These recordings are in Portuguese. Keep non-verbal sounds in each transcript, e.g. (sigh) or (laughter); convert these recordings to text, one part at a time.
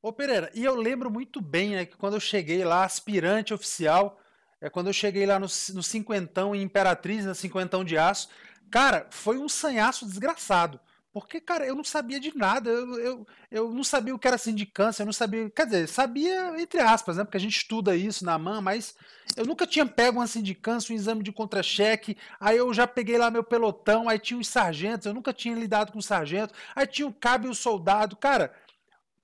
Ô Pereira, e eu lembro muito bem né, que quando eu cheguei lá, aspirante oficial, é quando eu cheguei lá no, no cinquentão em Imperatriz, na né, cinquentão de aço, cara, foi um sanhaço desgraçado. Porque, cara, eu não sabia de nada, eu, eu, eu não sabia o que era sindicância, eu não sabia. Quer dizer, sabia, entre aspas, né? Porque a gente estuda isso na MAN, mas eu nunca tinha pego uma sindicância, um exame de contra-cheque. Aí eu já peguei lá meu pelotão, aí tinha os sargentos, eu nunca tinha lidado com sargento, aí tinha o cabo e o soldado. Cara,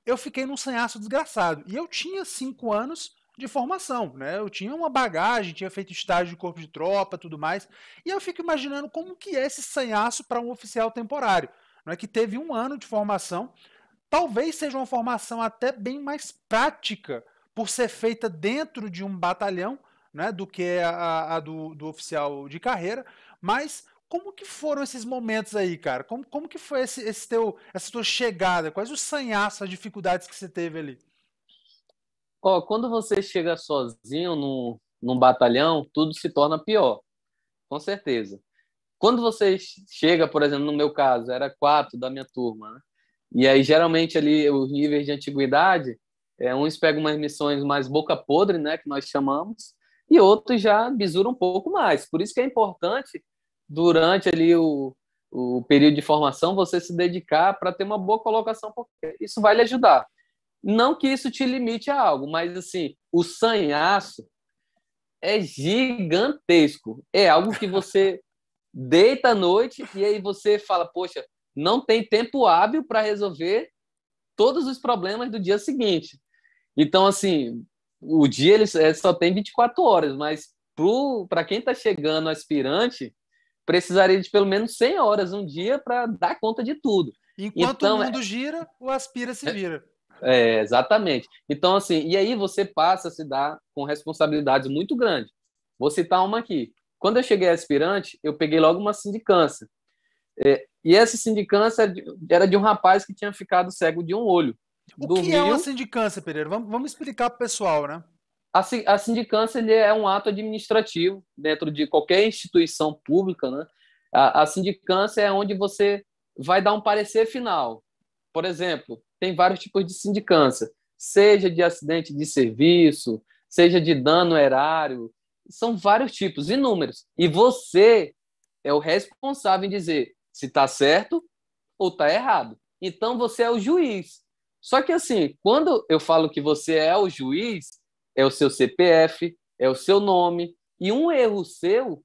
eu fiquei num sanhaço desgraçado. E eu tinha cinco anos de formação, né? Eu tinha uma bagagem, tinha feito estágio de corpo de tropa, tudo mais. E eu fico imaginando como que é esse sanhaço para um oficial temporário, não é que teve um ano de formação. Talvez seja uma formação até bem mais prática por ser feita dentro de um batalhão, né, do que a, a do, do oficial de carreira, mas como que foram esses momentos aí, cara? Como, como que foi esse, esse teu, essa tua chegada? Quais os sanhaços, as dificuldades que você teve ali? Ó, quando você chega sozinho no, num batalhão, tudo se torna pior, com certeza. Quando você chega, por exemplo, no meu caso, era quatro da minha turma, né? E aí, geralmente, ali, os níveis de antiguidade, é, uns pegam umas missões mais boca podre, né, que nós chamamos, e outros já bisuram um pouco mais. Por isso que é importante durante ali o, o período de formação, você se dedicar para ter uma boa colocação, porque isso vai lhe ajudar. Não que isso te limite a algo, mas assim, o sanhaço é gigantesco. É algo que você (laughs) deita à noite e aí você fala, poxa, não tem tempo hábil para resolver todos os problemas do dia seguinte. Então, assim, o dia ele só tem 24 horas, mas para quem está chegando aspirante, precisaria de pelo menos 100 horas um dia para dar conta de tudo. Enquanto então, o mundo gira, o aspira se é. vira. É, exatamente. Então, assim, e aí você passa a se dar com responsabilidades muito grandes. Vou citar uma aqui. Quando eu cheguei aspirante, eu peguei logo uma sindicância. É, e essa sindicância é era de um rapaz que tinha ficado cego de um olho. O que é uma sindicância, Pereira? Vamos, vamos explicar para o pessoal, né? a, sindicância ele é um ato administrativo dentro de qualquer instituição pública, né? A, a, sindicância é onde você vai dar um parecer final. Por exemplo, tem vários tipos de sindicância, seja de acidente de serviço, seja de dano erário, são vários tipos, inúmeros. E você é o responsável em dizer se está certo ou está errado. Então você é o juiz. Só que assim, quando eu falo que você é o juiz, é o seu CPF, é o seu nome, e um erro seu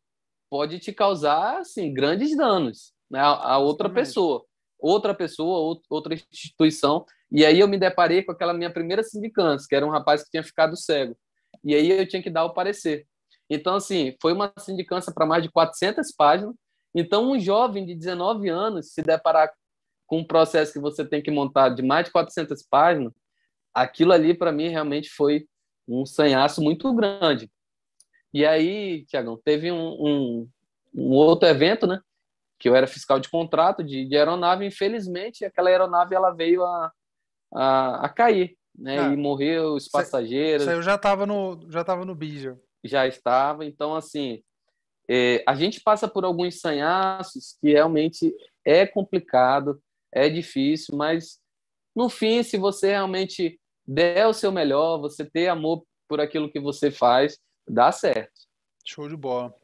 pode te causar assim, grandes danos né, a outra pessoa, outra pessoa, outra instituição. E aí eu me deparei com aquela minha primeira sindicância, que era um rapaz que tinha ficado cego. E aí eu tinha que dar o parecer. Então, assim, foi uma sindicância para mais de 400 páginas. Então, um jovem de 19 anos se deparar com um processo que você tem que montar de mais de 400 páginas, aquilo ali, para mim, realmente foi um sanhaço muito grande. E aí, Tiagão, teve um, um, um, outro evento, né? Que eu era fiscal de contrato de, de aeronave. Infelizmente, aquela aeronave ela veio a, a, a cair, né? Ah, e morreu os passageiros. Isso eu já estava no já estava no Bijo. Já estava. Então, assim, é, a gente passa por alguns sanhaços que realmente é complicado, é difícil, mas no fim, se você realmente der o seu melhor, você ter amor por aquilo que você faz, dá certo. Show de bola.